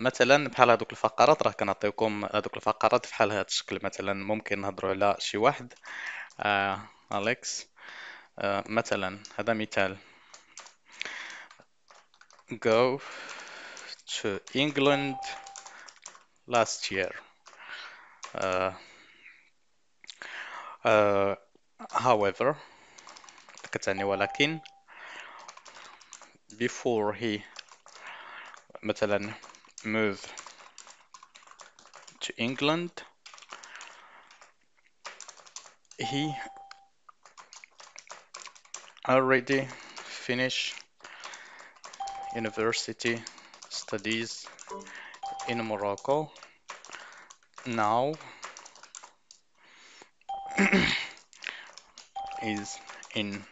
مثلا بحال هذوك الفقرات راه كنعطيكم هذوك الفقرات بحال هذا الشكل مثلا ممكن نهضروا على شي واحد آه اليكس آه مثلا هذا مثال go to England last year uh, uh, however كتعني ولكن before he مثلا moved to England. He already finished university studies in Morocco. Now is in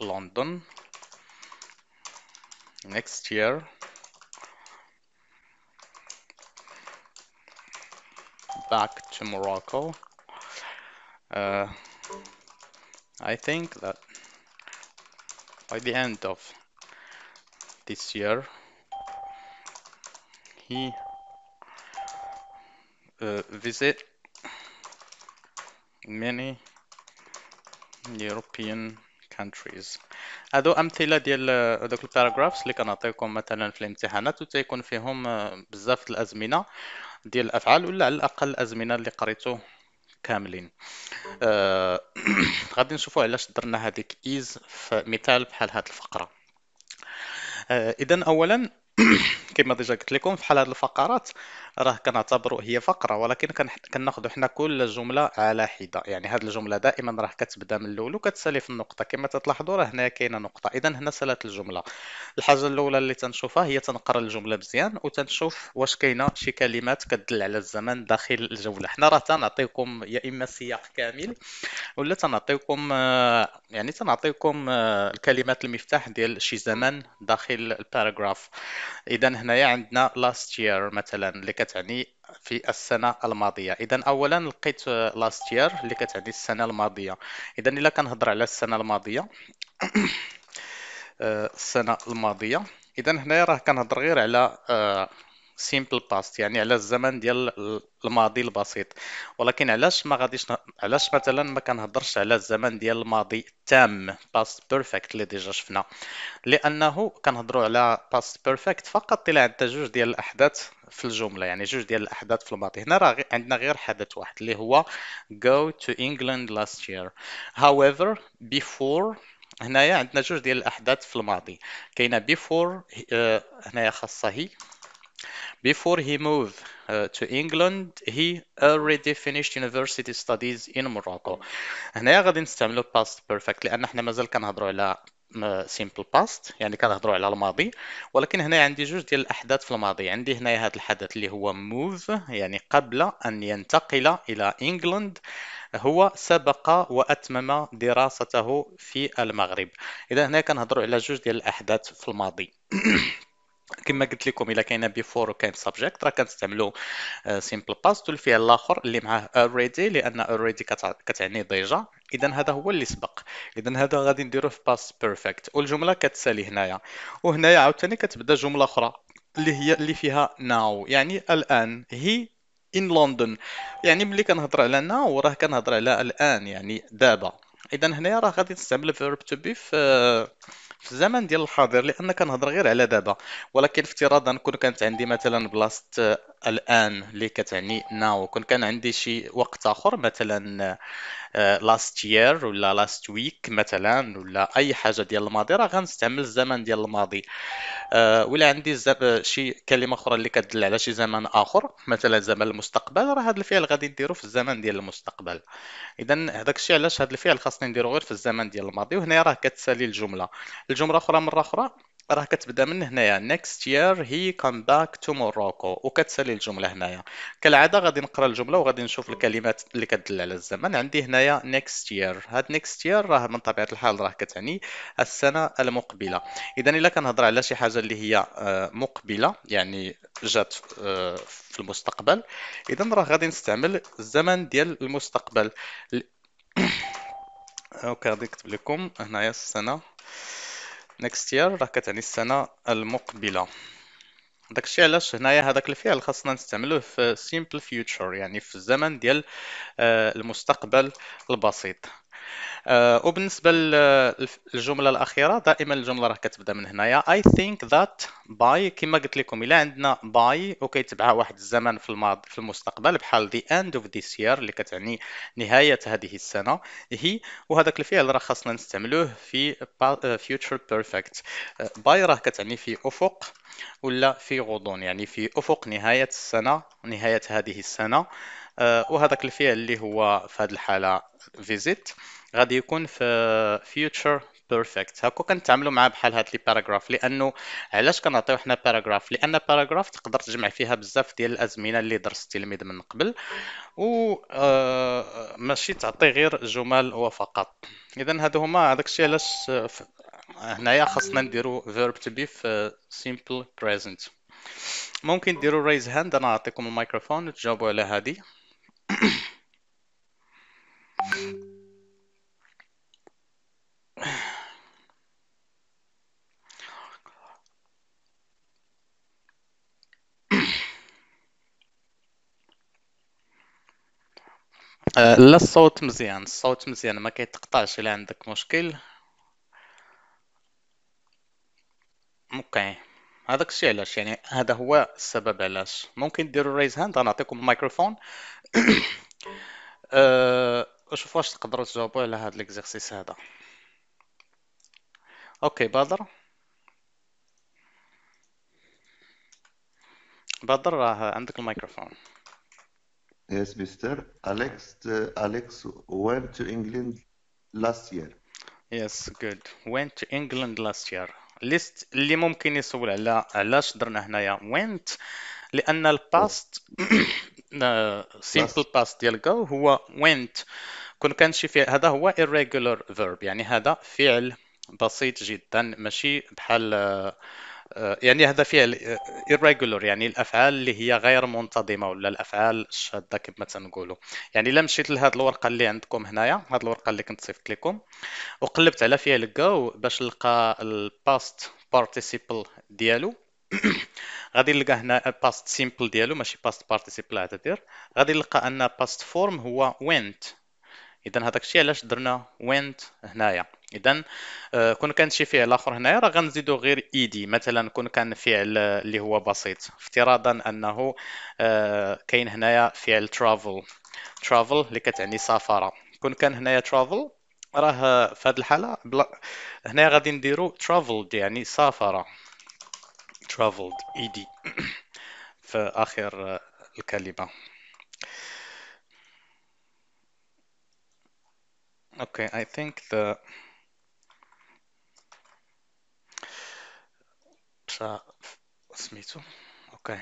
London next year back to Morocco. Uh, I think that by the end of this year, he uh, visit many European countries هادو امثله ديال دوك الباراغرافز اللي كنعطيكم مثلا في الامتحانات وتيكون فيهم بزاف د الازمنه ديال الافعال ولا على الاقل الازمنه اللي قريتو كاملين آه غادي نشوفوا علاش درنا هذيك ايز في مثال بحال هاد الفقره آه اذا اولا كما ديجا قلت لكم في حال هذه الفقرات راه كنعتبروا هي فقره ولكن كناخذوا حنا كل جمله على حده يعني هذه الجمله دائما راه كتبدا من الاول وكتسالي في النقطه كما تلاحظوا راه هنا كاينه نقطه اذا هنا سالت الجمله الحاجه الاولى اللي تنشوفها هي تنقرا الجمله مزيان وتنشوف واش كاينه شي كلمات كدل على الزمن داخل الجمله حنا راه تنعطيكم يا اما سياق كامل ولا تنعطيكم آه، يعني تنعطيكم آه، الكلمات المفتاح ديال شي زمن داخل الباراجراف اذا هنايا عندنا last year مثلا اللي كتعني في السنه الماضيه اذا اولا لقيت آه, last year اللي كتعني السنه الماضيه اذا الا كنهضر على السنه الماضيه آه, السنه الماضيه اذا هنايا راه كنهضر غير على آه, سيمبل باست يعني على الزمن ديال الماضي البسيط ولكن علاش ما غاديش علاش مثلا ما كنهضرش على الزمن ديال الماضي التام باست بيرفكت اللي ديجا شفنا لانه كنهضروا على باست بيرفكت فقط الى عندنا جوج ديال الاحداث في الجمله يعني جوج ديال الاحداث في الماضي هنا راه عندنا غير حدث واحد اللي هو go to England last year however before هنايا عندنا جوج ديال الاحداث في الماضي كاينه before آه، هنايا خاصه هي Before he moved uh, to England, he already finished university studies in Morocco. هنا غادي نستعملو past perfect لأن حنا مازال كنهضرو على simple past يعني كنهضرو على الماضي ولكن هنا عندي جوج ديال الأحداث في الماضي عندي هنا هذا الحدث اللي هو move يعني قبل أن ينتقل إلى England هو سبق وأتمم دراسته في المغرب إذا هنا كنهضرو على جوج ديال الأحداث في الماضي كما قلت لكم الا كاينه بيفور وكاين سبجكت راه كنستعملوا آه، سيمبل باست والفعل الاخر اللي معاه اوريدي لان اوريدي كتعني ديجا اذا هذا هو اللي سبق اذا هذا غادي نديروه في باست بيرفكت والجمله كتسالي هنايا وهنايا عاوتاني كتبدا جمله اخرى اللي هي اللي فيها ناو يعني الان هي ان لندن يعني ملي كنهضر على ناو راه كنهضر على الان يعني دابا اذا هنايا راه غادي نستعمل فيرب تو بي في آه، في الزمن ديال الحاضر لان كنهضر غير على دابا ولكن افتراضا كون كانت عندي مثلا بلاصه الان اللي كتعني ناو كون كان عندي شي وقت اخر مثلا لاست آه، يير ولا لاست ويك مثلا ولا اي حاجه ديال الماضي راه غنستعمل الزمن ديال الماضي آه، ولا عندي آه، شي كلمه اخرى اللي كتدل على شي زمن اخر مثلا زمن المستقبل راه هذا الفعل غادي نديرو في الزمن ديال المستقبل اذا هذاك الشيء علاش هذا الفعل خاصني نديرو غير في الزمن ديال الماضي وهنا راه كتسالي الجمله الجمله اخرى مره اخرى راه كتبدا من هنايا next year he come back to Morocco وكتسالي الجمله هنايا كالعاده غادي نقرا الجمله وغادي نشوف الكلمات اللي كتدل على الزمن عندي هنايا next year هاد next year راه من طبيعه الحال راه كتعني السنه المقبله اذا الا كنهضر على شي حاجه اللي هي آه، مقبله يعني جات آه، في المستقبل اذا راه غادي نستعمل الزمن ديال المستقبل اوكي غادي نكتب لكم هنايا السنه next year راه كتعني السنة المقبلة داكشي علاش هنايا هذاك الفعل خاصنا نستعملوه في simple future يعني في الزمن ديال آه، المستقبل البسيط آه، وبالنسبه للجمله الاخيره دائما الجمله راه كتبدا من هنايا اي ثينك ذات باي كما قلت لكم الا عندنا باي وكيتبعها واحد الزمن في الماضي في المستقبل بحال ذا اند اوف ذيس يير اللي كتعني نهايه هذه السنه هي وهذاك الفعل راه خاصنا نستعملوه في آه، future perfect باي آه، راه كتعني في افق ولا في غضون يعني في افق نهايه السنه نهايه هذه السنه وهذاك الفعل اللي هو في هذه الحاله فيزيت غادي يكون في future بيرفكت هاكو كنتعاملوا معاه بحال هاد لي باراغراف لانه علاش كنعطيو حنا باراغراف لان باراغراف تقدر تجمع فيها بزاف ديال الازمنه اللي درس التلميذ من قبل و آه، ماشي تعطي غير جمل وفقط اذا هادو هما هذاك الشيء علاش آه، هنايا خاصنا نديرو verb to be في simple present ممكن ديروا raise hand انا نعطيكم الميكروفون تجاوبوا على هذه آه، لا الصوت مزيان الصوت مزيان ما كيتقطعش الا عندك مشكل اوكي هذاك الشيء علاش يعني هذا هو السبب علاش ممكن ديروا ريز هاند غنعطيكم الميكروفون أه، شوف واش تقدروا تجاوبوا على هذا الاكزرسيس هذا اوكي بدر بدر راه عندك الميكروفون Yes, Mr. Alex, uh, Alex went to England last year. Yes, good. Went to England last year. List اللي ممكن يسول على علاش درنا هنايا went لان الباست simple past ديال go هو went كون كان شي فعل هذا هو irregular verb يعني هذا فعل بسيط جدا ماشي بحال آه، يعني هذا فيه آه، irregular يعني الافعال اللي هي غير منتظمه ولا الافعال الشاذه كما تنقولوا يعني الا مشيت لهاد الورقه اللي عندكم هنايا هاد الورقه اللي كنت صيفط لكم وقلبت على فيها الجو باش نلقى الباست بارتيسيبل ديالو غادي نلقى هنا باست سيمبل ديالو ماشي باست participle عاد غادي نلقى ان باست فورم هو went اذا هذاك الشيء علاش درنا وينت هنايا اذا آه، كون كان شي فعل اخر هنايا راه غنزيدو غير ايدي مثلا كون كان فعل اللي هو بسيط افتراضا انه آه، كاين هنايا فعل ترافل ترافل اللي كتعني سفر كون كان هنايا ترافل راه في هذه الحاله بلا هنا غادي نديرو ترافل يعني سافر اي ايدي في اخر آه، الكلمه Okay, I think the psa سميتو اوكي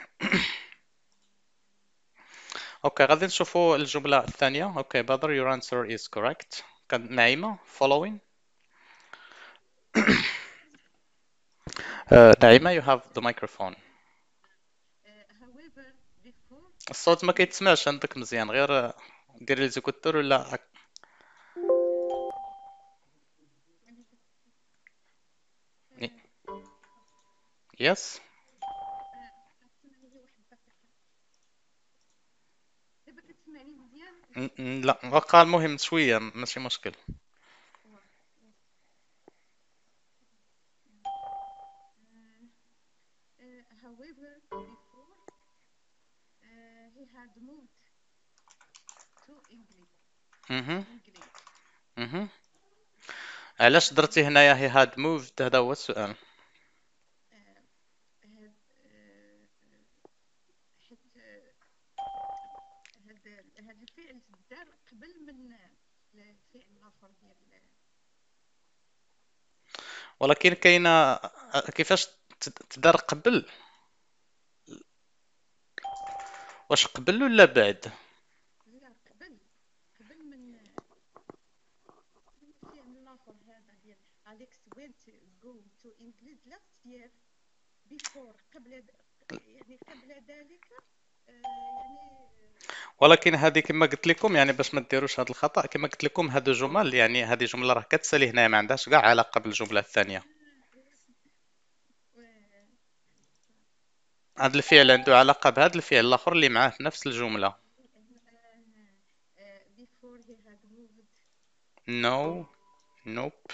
اوكي غادي نشوفوا الجملة الثانية اوكي brother your answer is correct نعيمة following uh, نعيمة you have the microphone uh, الصوت ما كيتسمعش عندك مزيان غير ديري الزيكوتور ولا يس لا بقى المهم شوية ماشي مشكل however mm-hmm. before mm-hmm. he had moved to علاش درتي هنايا هي هاد موفد هذا هو السؤال ولكن كاينه كيفاش تدار قبل واش قبل ولا بعد ولكن هذه كما قلت لكم يعني باش ما ديروش هذا الخطا كما قلت لكم هذو جمل يعني هذه جمله راه كتسالي هنايا ما عندهاش كاع علاقه بالجمله الثانيه هذا الفعل عنده علاقه بهذا الفعل الاخر اللي معاه في نفس الجمله no nope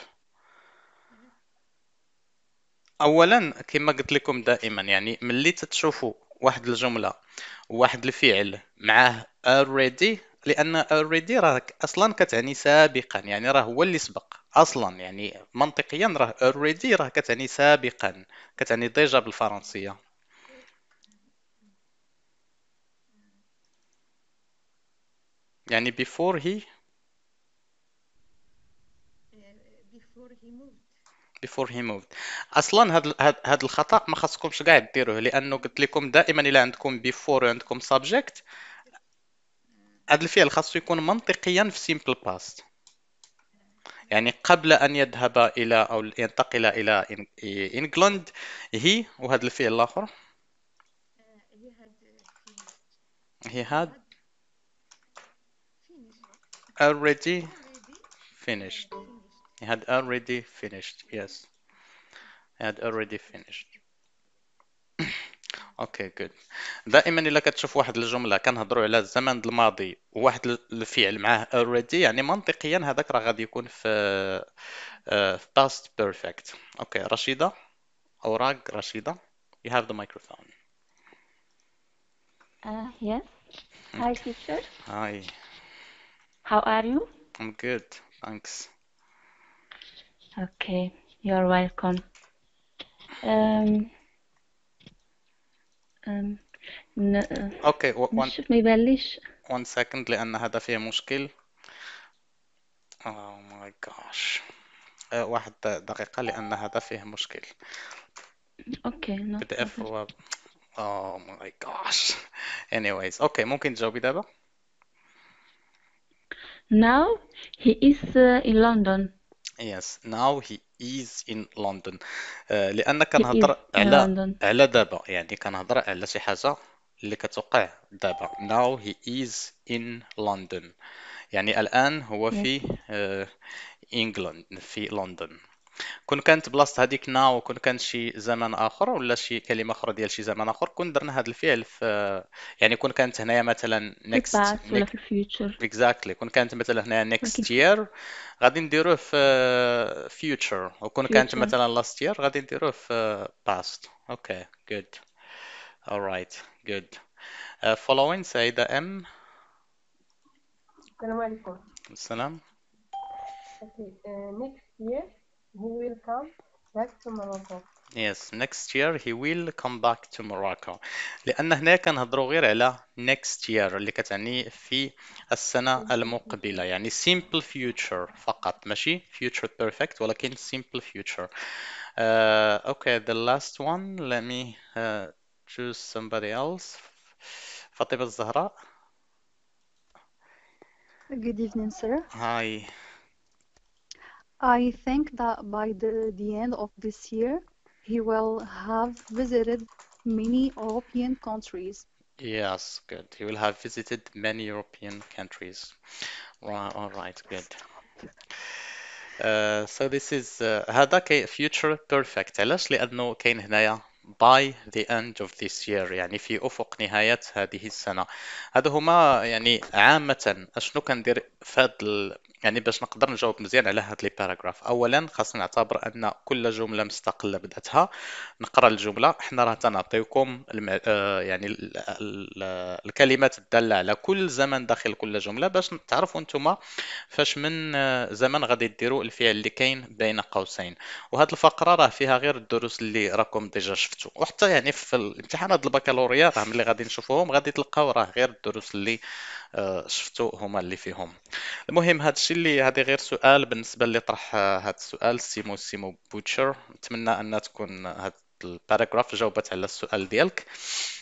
اولا كما قلت لكم دائما يعني ملي تتشوفوا واحد الجمله واحد الفعل معاه already لان already راه اصلا كتعني سابقا يعني راه هو اللي سبق اصلا يعني منطقيا راه already راه كتعني سابقا كتعني ديجا بالفرنسيه يعني before he before he moved اصلا هاد هاد, الخطا ما خاصكمش كاع ديروه لانه قلت لكم دائما الا عندكم before عندكم subject هذا الفعل خاصو يكون منطقيا في سيمبل باست يعني قبل ان يذهب الى او ينتقل الى انجلند هي وهذا الفعل الاخر he had already finished he had already finished yes he had already finished اوكي جود دائما الا كتشوف واحد الجمله كنهضروا على الزمن الماضي وواحد الفعل معاه اوريدي يعني منطقيا هذاك راه غادي يكون في في باست بيرفكت اوكي رشيده اوراق رشيده you have the microphone Uh, yes. Mm. Hi, teacher. hi How are you? I'm good thanks Okay, you're welcome. Um, اوكي و- ما يبانليش one second لان هذا فيه مشكل او ماي جاش واحد دقيقة لان هذا فيه مشكل اوكي نو بي دي اف هو ماي جاش anyways اوكي ممكن تجاوبي دابا Now he is uh, in London. yes now he is in London آه، لان كنهضر على على دابا يعني كنهضر على شي حاجه اللي كتوقع دابا now he is in London يعني الان هو في آه انجلند في لندن كون كانت بلاصه هذيك ناو كون كان شي زمن اخر ولا شي كلمه اخرى ديال شي زمن اخر كون درنا هذا الفعل في يعني كون كانت هنايا مثلا نيكست ولا في الفيوتشر اكزاكتلي كون كانت مثلا هنايا نيكست يير غادي نديروه في فيوتشر وكون كانت مثلا لاست يير غادي نديروه في باست اوكي جود alright good uh, following سعيدة ام السلام عليكم السلام okay uh, next year he will come back to Morocco Yes, next year he will come back to Morocco لأن هنا كنهضروا غير على next year اللي كتعني في السنة المقبلة يعني simple future فقط ماشي future perfect ولكن simple future uh, okay the last one let me uh, choose somebody else فاطمة الزهراء Good evening sir Hi I think that by the, the end of this year, he will have visited many European countries. Yes, good. He will have visited many European countries. Right, all right, good. Uh, so this is هذا uh, كي future perfect علاش لأنه كاين هنايا by the end of this year يعني في أفق نهاية هذه السنة هذا هما يعني عامة أشنو كندير في هذا يعني باش نقدر نجاوب مزيان على هاد لي باراغراف اولا خاصنا نعتبر ان كل جمله مستقله بذاتها نقرا الجمله حنا راه تنعطيكم الم... آه يعني ال... ال... الكلمات الداله على كل زمن داخل كل جمله باش تعرفوا نتوما فاش من آه، زمن غادي ديروا الفعل اللي كاين بين قوسين وهاد الفقره راه فيها غير الدروس اللي راكم ديجا شفتوا وحتى يعني في الامتحانات البكالوريا راه ملي غادي نشوفوهم غادي تلقاو راه غير الدروس اللي آه، شفتو هما اللي فيهم المهم هذا الشيء اللي هذه غير سؤال بالنسبه اللي طرح هذا آه، السؤال سيمو سيمو بوتشر نتمنى ان تكون هذا الباراغراف جاوبت على السؤال ديالك